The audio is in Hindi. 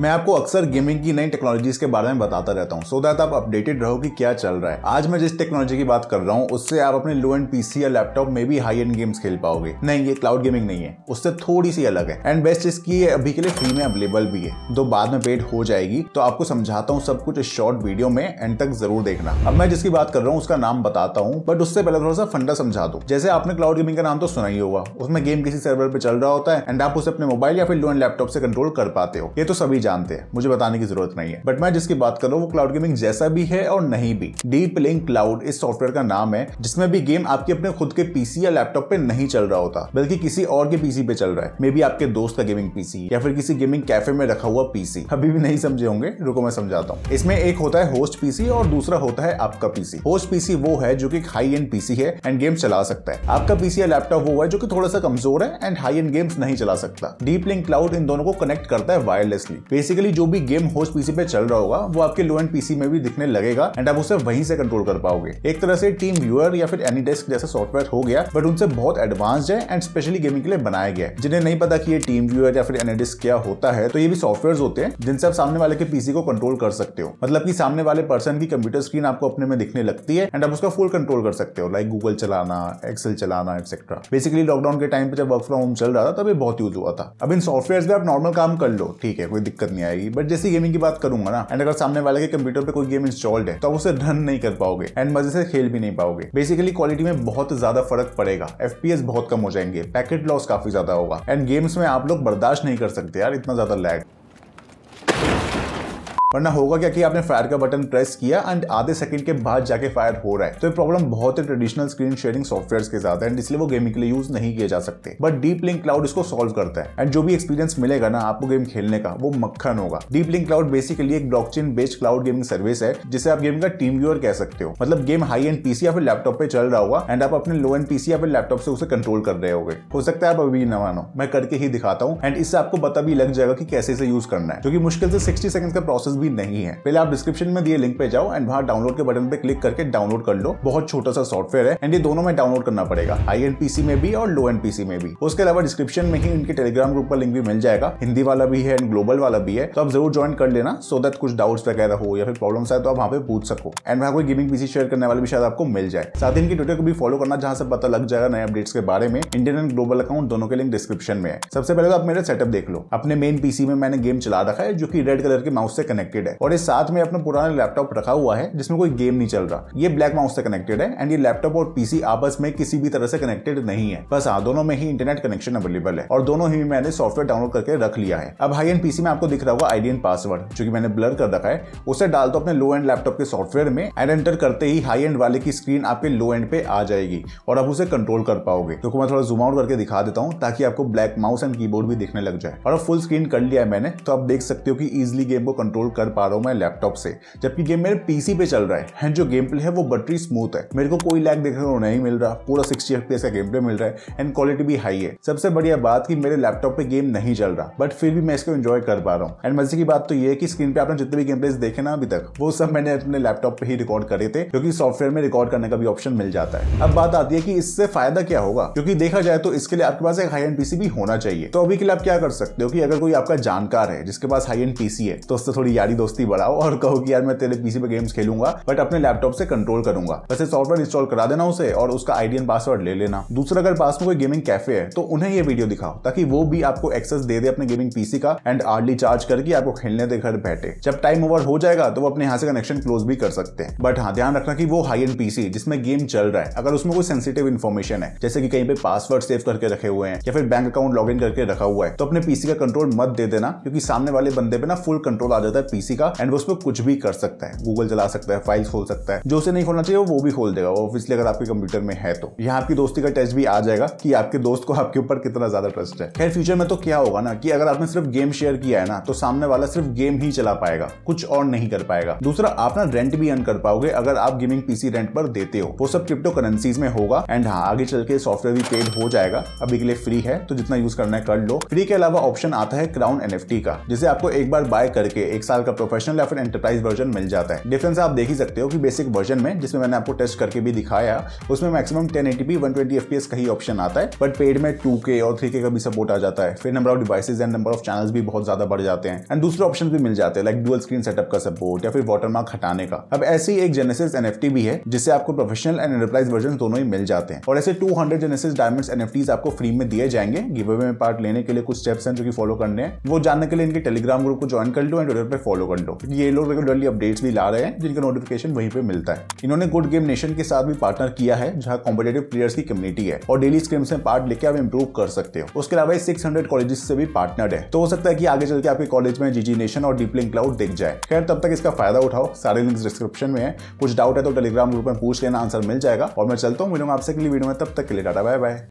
मैं आपको अक्सर गेमिंग की नई टेक्नोलॉजीज के बारे में बताता रहता हूँ सो दैट आप अपडेटेड रहो कि क्या चल रहा है आज मैं जिस टेक्नोलॉजी की बात कर रहा हूँ उससे आप अपने लो एंड पीसी या लैपटॉप में भी हाई एंड गेम्स खेल पाओगे नहीं ये क्लाउड गेमिंग नहीं है उससे थोड़ी सी अलग है एंड बेस्ट इसकी अभी के लिए फ्री में अवेलेबल भी है तो बाद में पेड हो जाएगी तो आपको समझाता हूँ सब कुछ इस शॉर्ट वीडियो में एंड तक जरूर देखना अब मैं जिसकी बात कर रहा हूँ उसका नाम बताता हूँ बट उससे पहले थोड़ा सा फंडा समझा दो जैसे आपने क्लाउड गेमिंग का नाम तो सुना ही होगा उसमें गेम किसी सर्वर पर चल रहा होता है एंड आप उसे अपने मोबाइल या फिर लो एंड लैपटॉप से कंट्रोल कर पाते हो ये तो सभी जानते हैं मुझे बताने की जरूरत नहीं है बट मैं जिसकी बात कर रहा हूँ वो क्लाउड गेमिंग जैसा भी है और नहीं भी डीप लिंक क्लाउड इस सॉफ्टवेयर का नाम है जिसमें भी गेम आपके अपने खुद के पीसी या लैपटॉप पे नहीं चल रहा होता बल्कि किसी और के पीसी पे चल रहा है मे बी आपके दोस्त का गेमिंग पीसी या फिर किसी गेमिंग कैफे में रखा हुआ पीसी अभी भी नहीं समझे होंगे रुको मैं समझाता हूँ इसमें एक होता है होस्ट पीसी और दूसरा होता है आपका पीसी होस्ट पीसी वो है जो की हाई एंड पीसी है एंड गेम चला सकता है आपका पीसी या लैपटॉप वो है जो की थोड़ा सा कमजोर है एंड हाई एंड गेम्स नहीं चला सकता डीप लिंक क्लाउड इन दोनों को कनेक्ट करता है वायरलेसली बेसिकली जो भी गेम होस्ट पीसी पे चल रहा होगा वो आपके लो एंड पीसी में भी दिखने लगेगा एंड आप उसे वहीं से कंट्रोल कर पाओगे एक तरह से टीम व्यूअर या फिर एनी डेस्क जैसा सॉफ्टवेयर हो गया बट उनसे बहुत एडवांस है एंड स्पेशली गेमिंग के लिए बनाया गया है जिन्हें नहीं पता कि ये टीम व्यूअर या फिर एनी डेस्क क्या होता है तो ये भी सॉफ्टवेयर होते हैं जिनसे आप सामने वाले के पीसी को कंट्रोल कर सकते हो मतलब की सामने वाले पर्सन की कंप्यूटर स्क्रीन आपको अपने में दिखने लगती है एंड आप उसका फुल कंट्रोल कर सकते हो लाइक गूगल चलाना एक्सेल चलाना एक्सेट्रा बेसिकली लॉकडाउन के टाइम पे जब वर्क फ्रॉम होम चल रहा था तब ये बहुत यूज हुआ था अब इन सॉफ्टवेयर में आप नॉर्मल काम कर लो ठीक है कोई दिक्कत दिक्कत नहीं आएगी बट जैसे गेमिंग की बात करूंगा ना एंड अगर सामने वाले के कंप्यूटर पर कोई गेम इंस्टॉल्ड है तो उसे रन नहीं कर पाओगे एंड मजे से खेल भी नहीं पाओगे बेसिकली क्वालिटी में बहुत ज्यादा फर्क पड़ेगा एफ बहुत कम हो जाएंगे पैकेट लॉस काफी ज्यादा होगा एंड गेम्स में आप लोग बर्दाश्त नहीं कर सकते यार इतना ज्यादा लैग वरना होगा क्या कि आपने फायर का बटन प्रेस किया एंड आधे सेकंड के बाद जाके फायर हो रहा है तो ये प्रॉब्लम बहुत ही ट्रेडिशनल स्क्रीन शेयरिंग सॉफ्टवेयर के साथ है एंड इसलिए वो गेमिंग के लिए यूज नहीं किए जा सकते बट डीप लिंक क्लाउड इसको सॉल्व करता है एंड जो भी एक्सपीरियंस मिलेगा ना आपको गेम खेलने का वो मक्खन होगा डीप लिंक क्लाउड बेसिकली एक block based cloud gaming service है जिसे आप गेम का टीम व्यूअर कह सकते हो मतलब गेम हाई एंड पीसी या फिर लैपटॉप पे चल रहा होगा एंड आप अपने लो एंड पीसी या फिर लैपटॉप से उसे कंट्रोल कर रहे हो हो सकता है आप अभी न मानो मैं करके ही दिखाता हूँ एंड इससे आपको पता भी लग जाएगा कि कैसे इसे यूज करना है क्योंकि मुश्किल से सिक्सटी सेकंड का प्रोसेस भी नहीं है पहले आप डिस्क्रिप्शन में दिए लिंक पे जाओ एंड वहाँ डाउनलोड के बटन पे क्लिक करके डाउनलोड कर लो बहुत छोटा सा सॉफ्टवेयर है एंड ये दोनों में डाउनलोड करना पड़ेगा हाई एंड पीसी में भी और लो एंड पीसी में भी उसके अलावा डिस्क्रिप्शन में ही इनके टेलीग्राम ग्रुप का लिंक भी मिल जाएगा हिंदी वाला भी है एंड ग्लोबल वाला भी है तो आप जरूर ज्वाइन कर लेना सो दैट कुछ डाउट्स वगैरह हो या फिर प्रॉब्लम आए तो आप वहाँ पे पूछ सको एंड वहाँ कोई गेमिंग पीसी शेयर करने वाले भी शायद आपको मिल जाए साथ ही इनकी ट्विटर को भी फॉलो करना जहाँ से पता लग जाएगा नए अपडेट्स के बारे में इंडियन एंड ग्लोबल अकाउंट दोनों के लिंक डिस्क्रिप्शन में है सबसे पहले तो आप मेरा सेटअप देख लो अपने मेन पीसी में मैंने गेम चला रखा है जो कि रेड कलर के माउस से कनेक्ट कनेक्टेड है और इस साथ में अपना पुराना लैपटॉप रखा हुआ है जिसमें कोई गेम नहीं चल रहा ये ब्लैक माउस से कनेक्टेड है एंड ये लैपटॉप और पीसी आपस में किसी भी तरह से कनेक्टेड नहीं है बस हाँ दोनों में ही इंटरनेट कनेक्शन अवेलेबल है और दोनों ही मैंने सॉफ्टवेयर डाउनलोड करके रख लिया है अब हाई एंड पीसी में आपको दिख रहा होगा आईडी एंड पासवर्ड जो कि मैंने ब्लर कर रखा है उसे डाल दो अपने लो एंड लैपटॉप के सॉफ्टवेयर में एंड एंटर करते ही हाई एंड वाले की स्क्रीन आपके लो एंड पे आ जाएगी और आप उसे कंट्रोल कर पाओगे तो मैं थोड़ा जूम आउट करके दिखा देता हूँ ताकि आपको ब्लैक माउस एंड कीबोर्ड भी दिखने लग जाए और अब फुल स्क्रीन कर लिया है मैंने तो आप देख सकते हो कि इजिली गेम को कंट्रोल कर पा रहा हूँ मैं लैपटॉप से जबकि गेम मेरे पीसी पे चल रहा है जो गेम प्ले है वो बटरी स्मूथ है मेरे को कोई लैग देखने को नहीं मिल रहा पूरा सिक्सटी एफ का गेम प्ले मिल रहा है एंड क्वालिटी भी हाई है सबसे बढ़िया बात की मेरे लैपटॉप पे गेम नहीं चल रहा बट फिर भी मैं इसको एंजॉय कर पा रहा हूँ एंड मजे की बात तो ये है कि स्क्रीन पे आपने जितने भी गेम प्लेस देखे ना अभी तक वो सब मैंने अपने लैपटॉप पे ही रिकॉर्ड करे थे क्योंकि सॉफ्टवेयर में रिकॉर्ड करने का भी ऑप्शन मिल जाता है अब बात आती है कि इससे फायदा क्या होगा क्योंकि देखा जाए तो इसके लिए आपके पास एक हाई एंड पीसी भी होना चाहिए तो अभी के लिए आप क्या कर सकते हो कि अगर कोई आपका जानकार है जिसके पास हाई एंड पीसी है तो उससे थोड़ी यारी यारी दोस्ती बढ़ाओ और कहो कि यार मैं तेरे पीसी पे गेम्स खेलूंगा बट अपने लैपटॉप से कंट्रोल करूंगा वैसे सॉफ्टवेयर इंस्टॉल करा देना उसे और उसका आईडी एंड पासवर्ड ले लेना दूसरा अगर पास में कोई गेमिंग कैफे है तो उन्हें ये वीडियो दिखाओ ताकि वो भी आपको एक्सेस दे दे अपने गेमिंग पीसी का एंड आर्डली चार्ज करके आपको खेलने दे घर बैठे जब टाइम ओवर हो जाएगा तो वो अपने यहाँ से कनेक्शन क्लोज भी कर सकते हैं बट हाँ ध्यान रखना की वो हाई एंड पीसी जिसमें गेम चल रहा है अगर उसमें कोई सेंसिटिव इन्फॉर्मेशन है जैसे कि कहीं पे पासवर्ड सेव करके रखे हुए हैं या फिर बैंक अकाउंट लॉग करके रखा हुआ है तो अपने पीसी का कंट्रोल मत दे देना क्योंकि सामने वाले बंदे पे ना फुल कंट्रोल आ जाता है पीसी का एंड वो उसमें कुछ भी कर सकता है गूगल चला सकता है फाइल्स खोल सकता है जो उसे नहीं खोलना चाहिए वो भी खोल देगा ऑब्वियसली अगर आपके कंप्यूटर में है तो यहाँ आपकी दोस्ती का टेस्ट भी आ जाएगा कि आपके दोस्त को आपके ऊपर कितना ज्यादा ट्रस्ट है खैर फ्यूचर में तो क्या होगा ना कि अगर आपने सिर्फ गेम शेयर किया है ना तो सामने वाला सिर्फ गेम ही चला पाएगा कुछ और नहीं कर पाएगा दूसरा आप ना रेंट भी अर्न कर पाओगे अगर आप गेमिंग पीसी रेंट पर देते हो वो सब क्रिप्टो करेंसीज में होगा एंड हाँ आगे चल के सॉफ्टवेयर भी पेड हो जाएगा अभी के लिए फ्री है तो जितना यूज करना है कर लो फ्री के अलावा ऑप्शन आता है क्राउन एन का जिसे आपको एक बार बाय करके एक साल साल का प्रोफेशनल या फिर एंटरप्राइज वर्जन मिल जाता है डिफरेंस आप देख ही सकते हो कि बेसिक वर्जन में जिसमें मैंने आपको टेस्ट करके भी दिखाया उसमें maximum ten eighty P one twenty F P S का ही ऑप्शन आता है बट पेड में टू के और थ्री के का भी सपोर्ट आ जाता है फिर number of devices and number of channels भी बहुत ज्यादा बढ़ जाते हैं एंड दूसरे ऑप्शन भी मिल जाते हैं लाइक डुअल स्क्रीन सेटअप का सपोर्ट या फिर वाटरमार्क हटाने का अब ऐसे ही एक जेनेसिस एन भी है जिससे आपको प्रोफेशनल एंड एंटरप्राइज वर्जन दोनों ही मिल जाते हैं और ऐसे two hundred genesis diamonds NFTs आपको फ्री में दिए जाएंगे गिव में पार्ट लेने के लिए कुछ स्टेप्स हैं जो कि फॉलो करने हैं वो जानने के लिए इनके टेलीग्राम ग्रुप को ज्वाइन कर लो एंड ट्विटर पर फॉलो कर लो ये लोग रेगुलरली अपडेट्स भी ला रहे हैं जिनका नोटिफिकेशन वहीं पे मिलता है इन्होंने गुड गेम नेशन के साथ भी पार्टनर किया है जहाँ कॉम्पिटेटिव प्लेयर्स की कम्युनिटी है और डेली स्क्रीम्स में पार्ट लेके आप इम्प्रूव कर सकते हो उसके अलावा सिक्स हंड्रेड कॉलेज से भी पार्टनर है तो हो सकता है की आगे चल के आपके कॉलेज में जीजी नेशन और डीपलिंग क्लाउड दिख जाए खैर तब तक इसका फायदा उठाओ सारे लिंक्स डिस्क्रिप्शन में है कुछ डाउट है तो टेलीग्राम ग्रुप में पूछ लेना आंसर मिल जाएगा और मैं चलता हूँ मिलूंगा आपसे अगली वीडियो में तब तक के लिए डाटा बाय बाय